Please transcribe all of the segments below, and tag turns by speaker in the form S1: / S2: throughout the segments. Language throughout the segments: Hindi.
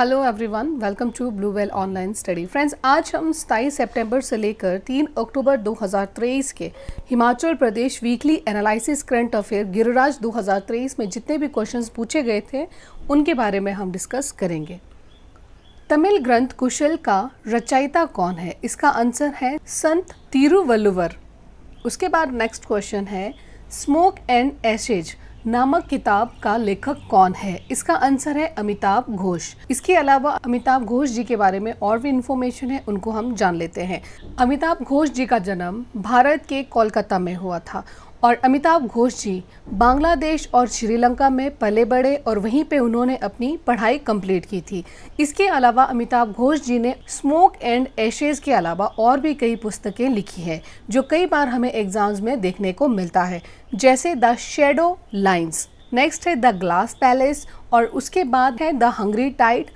S1: hello everyone welcome to blue well online study friends आज हम सताईस सितंबर से लेकर 3 अक्टूबर 2023 के Himachal Pradesh weekly analysis current affair Giriraj 2023 में जितने भी क्वेश्चंस पूछे गए थे उनके बारे में हम डिस्कस करेंगे तमिल ग्रंथ कुशल का रचयिता कौन है इसका आंसर है संत तिरुवल्लुवर उसके बाद नेक्स्ट क्वेश्चन है स्मोक एंड एसेज नामक किताब का लेखक कौन है इसका आंसर है अमिताभ घोष इसके अलावा अमिताभ घोष जी के बारे में और भी इंफॉर्मेशन है उनको हम जान लेते हैं अमिताभ घोष जी का जन्म भारत के कोलकाता में हुआ था और अमिताभ घोष जी बांग्लादेश और श्रीलंका में पले बड़े और वहीं पे उन्होंने अपनी पढ़ाई कंप्लीट की थी इसके अलावा अमिताभ घोष जी ने स्मोक एंड एशेज़ के अलावा और भी कई पुस्तकें लिखी है जो कई बार हमें एग्ज़ाम्स में देखने को मिलता है जैसे द शेडो लाइन्स नेक्स्ट है द ग्लास पैलेस और उसके बाद है द हंग्री टाइट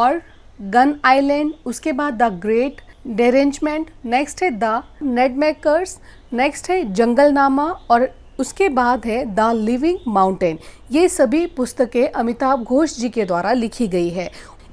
S1: और गन आइलैंड उसके बाद द ग्रेट डेरेंजमेंट नेक्स्ट है द नेटमेकर्स नेक्स्ट है जंगलनामा और उसके बाद है द लिविंग माउंटेन ये सभी पुस्तकें अमिताभ घोष जी के द्वारा लिखी गई है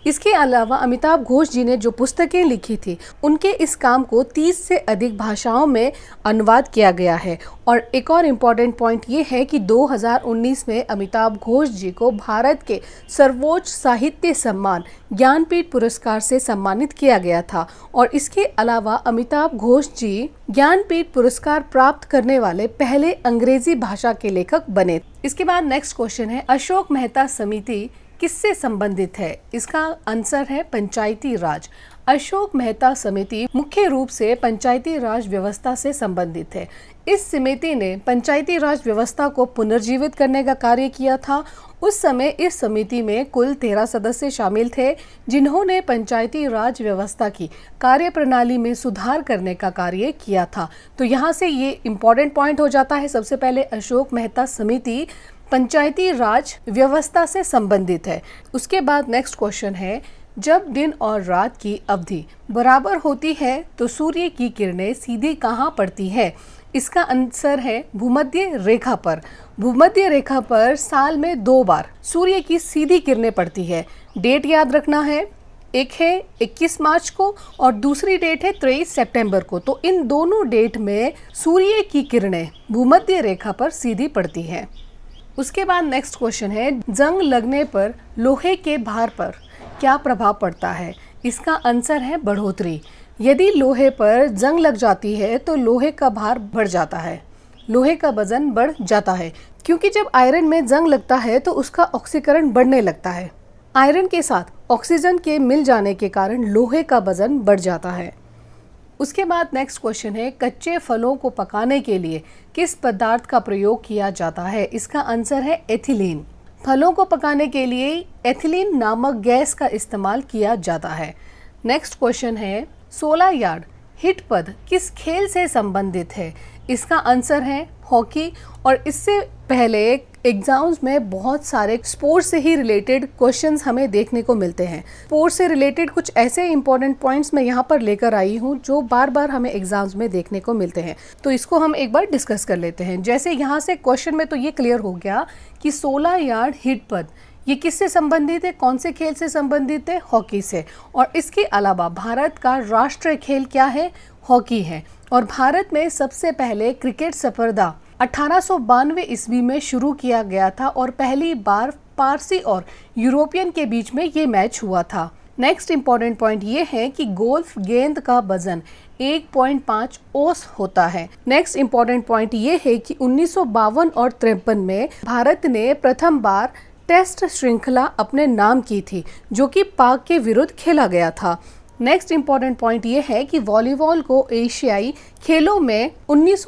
S1: इसके अलावा अमिताभ घोष जी ने जो पुस्तकें लिखी थी उनके इस काम को 30 से अधिक भाषाओं में अनुवाद किया गया है और एक और इम्पॉर्टेंट पॉइंट ये है कि 2019 में अमिताभ घोष जी को भारत के सर्वोच्च साहित्य सम्मान ज्ञानपीठ पुरस्कार से सम्मानित किया गया था और इसके अलावा अमिताभ घोष जी ज्ञानपीठ पुरस्कार प्राप्त करने वाले पहले अंग्रेजी भाषा के लेखक बने इसके बाद नेक्स्ट क्वेश्चन है अशोक मेहता समिति किससे संबंधित है इसका आंसर है पंचायती राज अशोक मेहता समिति मुख्य रूप से पंचायती राज व्यवस्था से संबंधित है इस समिति ने पंचायती राज व्यवस्था को पुनर्जीवित करने का कार्य किया था उस समय इस समिति में कुल तेरह सदस्य शामिल थे जिन्होंने पंचायती राज व्यवस्था की कार्यप्रणाली में सुधार करने का कार्य किया था तो यहाँ से ये इम्पोर्टेंट पॉइंट हो जाता है सबसे पहले अशोक मेहता समिति पंचायती राज व्यवस्था से संबंधित है उसके बाद नेक्स्ट क्वेश्चन है जब दिन और रात की अवधि बराबर होती है तो सूर्य की किरणें सीधी कहाँ पड़ती है इसका आंसर है भूमध्य रेखा पर भूमध्य रेखा पर साल में दो बार सूर्य की सीधी किरणें पड़ती है डेट याद रखना है एक है 21 मार्च को और दूसरी डेट है 23 सितंबर को तो इन दोनों डेट में सूर्य की किरणें भूमध्य रेखा पर सीधी पड़ती हैं उसके बाद नेक्स्ट क्वेश्चन है जंग लगने पर लोहे के भार पर क्या प्रभाव पड़ता है इसका आंसर है बढ़ोतरी यदि लोहे पर जंग लग जाती है तो लोहे का भार बढ़ जाता है लोहे का वजन बढ़ जाता है क्योंकि जब आयरन में जंग लगता है तो उसका ऑक्सीकरण बढ़ने लगता है आयरन के साथ ऑक्सीजन के मिल जाने के कारण लोहे का वजन बढ़ जाता है उसके बाद नेक्स्ट क्वेश्चन है कच्चे फलों को पकाने के लिए किस पदार्थ का प्रयोग किया जाता है इसका आंसर है एथिलीन फलों को पकाने के लिए एथिलीन नामक गैस का इस्तेमाल किया जाता है नेक्स्ट क्वेश्चन है सोलह यार्ड हिट पद किस खेल से संबंधित है इसका आंसर है हॉकी और इससे पहले एग्ज़ाम्स में बहुत सारे स्पोर्ट्स से ही रिलेटेड क्वेश्चंस हमें देखने को मिलते हैं स्पोर्ट्स से रिलेटेड कुछ ऐसे इंपॉर्टेंट पॉइंट्स मैं यहाँ पर लेकर आई हूँ जो बार बार हमें एग्ज़ाम्स में देखने को मिलते हैं तो इसको हम एक बार डिस्कस कर लेते हैं जैसे यहाँ से क्वेश्चन में तो ये क्लियर हो गया कि सोलह यार्ड हिट पद ये किससे संबंधित है कौन से खेल से संबंधित है हॉकी से और इसके अलावा भारत का राष्ट्रीय खेल क्या है हॉकी है और भारत में सबसे पहले क्रिकेट स्पर्धा अठारह ईस्वी में शुरू किया गया था और पहली बार पारसी और यूरोपियन के बीच में ये मैच हुआ था नेक्स्ट इम्पॉर्टेंट पॉइंट ये है कि गोल्फ गेंद का वजन 1.5 ओस होता है नेक्स्ट इम्पॉर्टेंट पॉइंट ये है कि उन्नीस और तिरपन में भारत ने प्रथम बार टेस्ट श्रृंखला अपने नाम की थी जो कि पाक के विरुद्ध खेला गया था नेक्स्ट इम्पॉर्टेंट पॉइंट ये है कि वॉलीबॉल को एशियाई खेलों में उन्नीस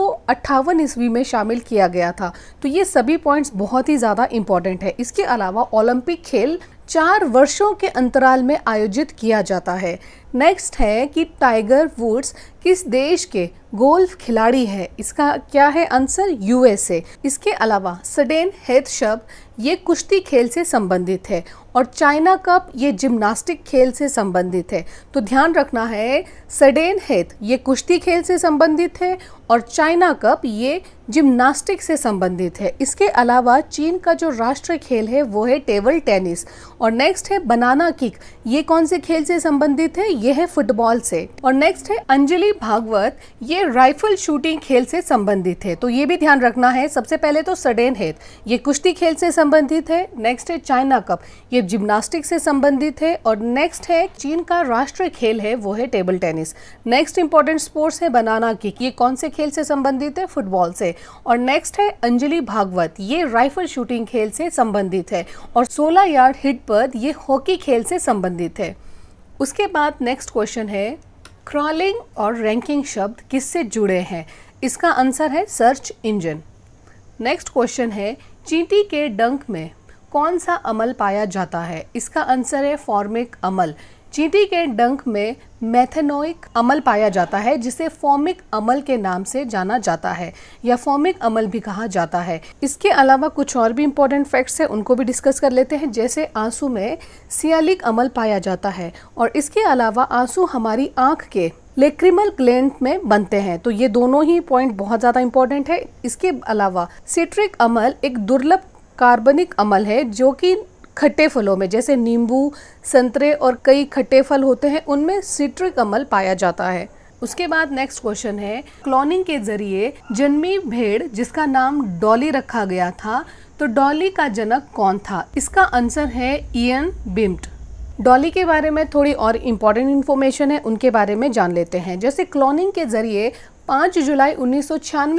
S1: ईस्वी में शामिल किया गया था तो ये सभी पॉइंट्स बहुत ही ज़्यादा इम्पॉर्टेंट है इसके अलावा ओलंपिक खेल चार वर्षों के अंतराल में आयोजित किया जाता है नेक्स्ट है कि टाइगर वुड्स किस देश के गोल्फ खिलाड़ी है इसका क्या है आंसर यूएसए इसके अलावा सडेन हेथ शब्द ये कुश्ती खेल से संबंधित है और चाइना कप ये जिम्नास्टिक खेल से संबंधित है तो ध्यान रखना है सडेन हेथ ये कुश्ती खेल से संबंधित है और चाइना कप ये जिम्नास्टिक से संबंधित है इसके अलावा चीन का जो राष्ट्रीय खेल है वो है टेबल टेनिस और नेक्स्ट है बनाना किक ये कौन से खेल से संबंधित है ये है फुटबॉल से और नेक्स्ट है अंजलि भागवत ये राइफल शूटिंग खेल से संबंधित है तो ये भी ध्यान रखना है सबसे पहले तो सडेन हेथ ये कुश्ती खेल से संबंधित है नेक्स्ट है चाइना कप ये जिम्नास्टिक से संबंधित है और नेक्स्ट है चीन का राष्ट्रीय खेल है वो है table tennis next important sports है बनाना किक ये कौन से खेल खेल से संबंधित है फुटबॉल से और नेक्स्ट है अंजलि भागवत ये राइफल शूटिंग खेल से संबंधित है और 16 यार्ड हिट पद ये हॉकी खेल से संबंधित है उसके बाद नेक्स्ट क्वेश्चन है क्रॉलिंग और रैंकिंग शब्द किससे जुड़े हैं इसका आंसर है सर्च इंजन नेक्स्ट क्वेश्चन है चींटी के डंक में कौन सा अमल पाया जाता है इसका आंसर है फॉर्मिक अमल चींटी के डंक में मैथेनोइक अमल पाया जाता है जिसे फॉर्मिक अमल के नाम से जाना जाता है या फॉर्मिक अमल भी कहा जाता है इसके अलावा कुछ और भी इम्पोर्टेंट फैक्ट्स हैं उनको भी डिस्कस कर लेते हैं जैसे आंसू में सियालिक अमल पाया जाता है और इसके अलावा आंसू हमारी आँख के लेक्रिमल ग्लैंड में बनते हैं तो ये दोनों ही पॉइंट बहुत ज़्यादा इम्पोर्टेंट है इसके अलावा सिट्रिक अमल एक दुर्लभ कार्बनिक अमल है जो कि खट्टे फलों में जैसे नींबू संतरे और कई खट्टे फल होते हैं उनमें सिट्रिक अमल पाया जाता है उसके बाद नेक्स्ट क्वेश्चन है क्लोनिंग के जरिए जन्मी भेड़ जिसका नाम डॉली रखा गया था तो डॉली का जनक कौन था इसका आंसर है इयन बिम्ट डॉली के बारे में थोड़ी और इम्पॉर्टेंट इन्फॉर्मेशन है उनके बारे में जान लेते हैं जैसे क्लोनिंग के जरिए 5 जुलाई उन्नीस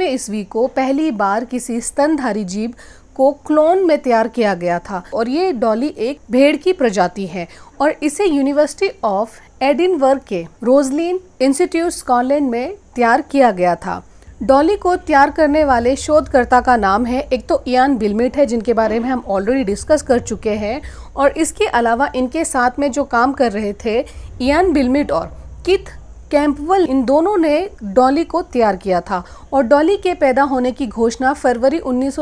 S1: ईस्वी को पहली बार किसी स्तनधारी जीव को क्लोन में तैयार किया गया था और ये डॉली एक भेड़ की प्रजाति है और इसे यूनिवर्सिटी ऑफ एडिनवर्ग के रोजलिन इंस्टीट्यूट स्कॉटलैंड में तैयार किया गया था डॉली को तैयार करने वाले शोधकर्ता का नाम है एक तो इयान बिलमिट है जिनके बारे में हम ऑलरेडी डिस्कस कर चुके हैं और इसके अलावा इनके साथ में जो काम कर रहे थे इयान बिलमिट और किथ कैंपवल इन दोनों ने डॉली को तैयार किया था और डॉली के पैदा होने की घोषणा फरवरी उन्नीस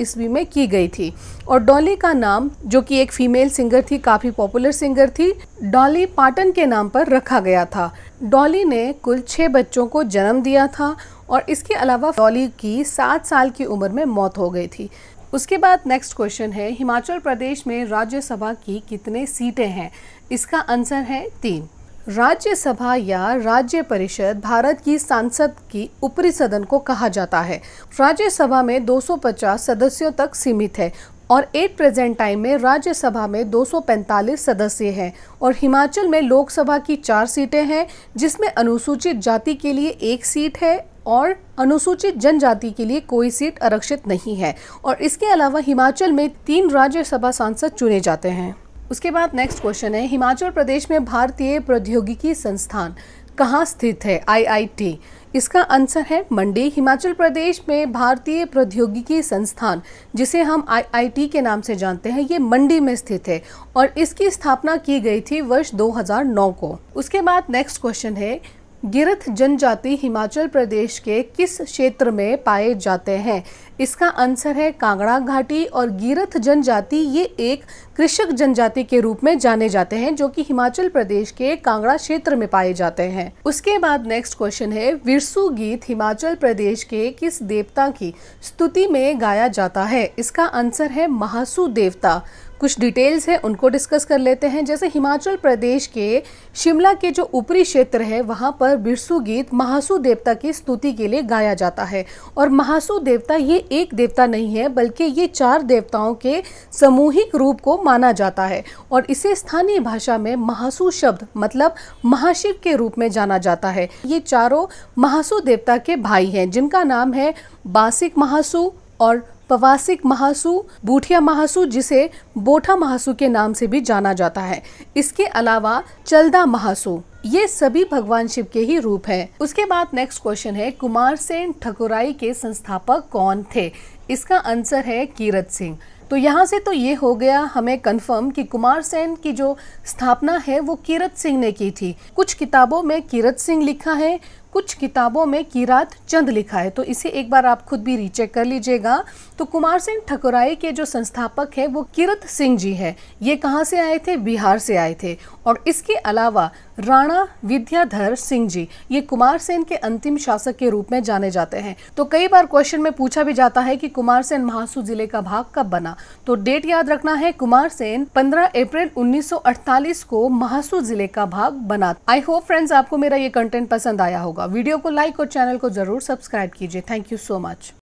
S1: ईस्वी में की गई थी और डॉली का नाम जो कि एक फीमेल सिंगर थी काफ़ी पॉपुलर सिंगर थी डॉली पाटन के नाम पर रखा गया था डॉली ने कुल छः बच्चों को जन्म दिया था और इसके अलावा डॉली की सात साल की उम्र में मौत हो गई थी उसके बाद नेक्स्ट क्वेश्चन है हिमाचल प्रदेश में राज्यसभा की कितने सीटें हैं इसका आंसर है तीन राज्यसभा या राज्य परिषद भारत की सांसद की ऊपरी सदन को कहा जाता है राज्यसभा में 250 सदस्यों तक सीमित है और एट प्रेजेंट टाइम में राज्यसभा में 245 सदस्य हैं और हिमाचल में लोकसभा की चार सीटें हैं जिसमें अनुसूचित जाति के लिए एक सीट है और अनुसूचित जनजाति के लिए कोई सीट आरक्षित नहीं है और इसके अलावा हिमाचल में तीन राज्यसभा सांसद चुने जाते हैं उसके बाद नेक्स्ट क्वेश्चन है हिमाचल प्रदेश में भारतीय प्रौद्योगिकी संस्थान कहाँ स्थित है आईआईटी इसका आंसर है मंडी हिमाचल प्रदेश में भारतीय प्रौद्योगिकी संस्थान जिसे हम आईआईटी के नाम से जानते हैं ये मंडी में स्थित है और इसकी स्थापना की गई थी वर्ष 2009 को उसके बाद नेक्स्ट क्वेश्चन है गिरथ जनजाति हिमाचल प्रदेश के किस क्षेत्र में पाए जाते हैं इसका आंसर है कांगड़ा घाटी और गीरथ जनजाति ये एक कृषक जनजाति के रूप में जाने जाते हैं जो कि हिमाचल प्रदेश के कांगड़ा क्षेत्र में पाए जाते हैं उसके बाद नेक्स्ट क्वेश्चन है विरसु गीत हिमाचल प्रदेश के किस देवता की स्तुति में गाया जाता है इसका आंसर है महासु देवता कुछ डिटेल्स हैं उनको डिस्कस कर लेते हैं जैसे हिमाचल प्रदेश के शिमला के जो ऊपरी क्षेत्र है वहाँ पर बिरसु गीत महासु देवता की स्तुति के लिए गाया जाता है और महासु देवता ये एक देवता नहीं है बल्कि ये चार देवताओं के सामूहिक रूप को माना जाता है और इसे स्थानीय भाषा में महासु शब्द मतलब महाशिव के रूप में जाना जाता है ये चारों महासु देवता के भाई हैं जिनका नाम है बासिक महासु और पवासिक महासु बूठिया महासु जिसे बोठा महासु के नाम से भी जाना जाता है इसके अलावा चलदा महासु ये सभी भगवान शिव के ही रूप है उसके बाद नेक्स्ट क्वेश्चन है कुमार सेन ठकुराई के संस्थापक कौन थे इसका आंसर है कीरत सिंह तो यहाँ से तो ये हो गया हमें कंफर्म कि कुमार सेन की जो स्थापना है वो कीरत सिंह ने की थी कुछ किताबों में कीरत सिंह लिखा है कुछ किताबों में किरात चंद लिखा है तो इसे एक बार आप खुद भी रीचेक कर लीजिएगा तो कुमार सिंह ठकुराई के जो संस्थापक है वो किरत सिंह जी हैं ये कहाँ से आए थे बिहार से आए थे और इसके अलावा राणा विद्याधर सिंह जी ये कुमार सेन के अंतिम शासक के रूप में जाने जाते हैं तो कई बार क्वेश्चन में पूछा भी जाता है कि कुमार सेन महासू जिले का भाग कब बना तो डेट याद रखना है कुमार सेन 15 अप्रैल 1948 को महासू जिले का भाग बना आई होप फ्रेंड्स आपको मेरा ये कंटेंट पसंद आया होगा होगा वीडियो को लाइक और चैनल को जरूर सब्सक्राइब कीजिए थैंक यू सो मच